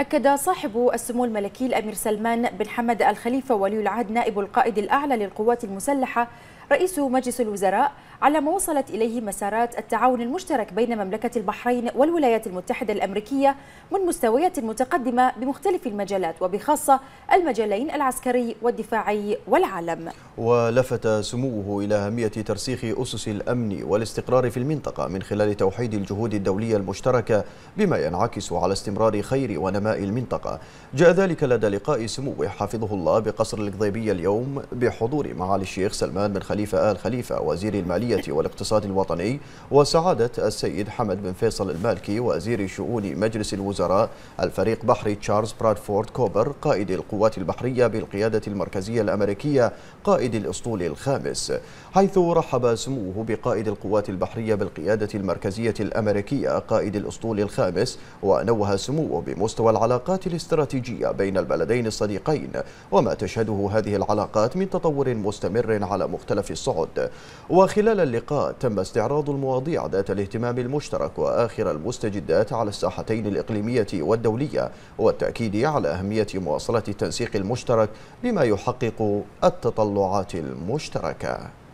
أكد صاحب السمو الملكي الأمير سلمان بن حمد الخليفة ولي العهد نائب القائد الأعلى للقوات المسلحة رئيس مجلس الوزراء على ما وصلت إليه مسارات التعاون المشترك بين مملكة البحرين والولايات المتحدة الأمريكية من مستويات متقدمة بمختلف المجالات وبخاصة المجالين العسكري والدفاعي والعالم ولفت سموه إلى أهمية ترسيخ أسس الأمن والاستقرار في المنطقة من خلال توحيد الجهود الدولية المشتركة بما ينعكس على استمرار خير ونماء المنطقة جاء ذلك لدى لقاء سموه حفظه الله بقصر القضيبية اليوم بحضور معالي الشيخ سلمان بن خليفة آل خليفة وزير المالية والاقتصاد الوطني وسعادة السيد حمد بن فيصل المالكي وزير شؤون مجلس الوزراء الفريق بحري تشارلز برادفورد كوبر قائد القوات البحرية بالقيادة المركزية الأمريكية قائد الأسطول الخامس حيث رحب سموه بقائد القوات البحرية بالقيادة المركزية الأمريكية قائد الأسطول الخامس ونوه سموه بمستوى العلاقات الاستراتيجية بين البلدين الصديقين وما تشهده هذه العلاقات من تطور مستمر على مختلف الصعد وخلال اللقاء تم استعراض المواضيع ذات الاهتمام المشترك وآخر المستجدات على الساحتين الإقليمية والدولية والتأكيد على أهمية مواصلة التنسيق المشترك بما يحقق التطلعات المشتركة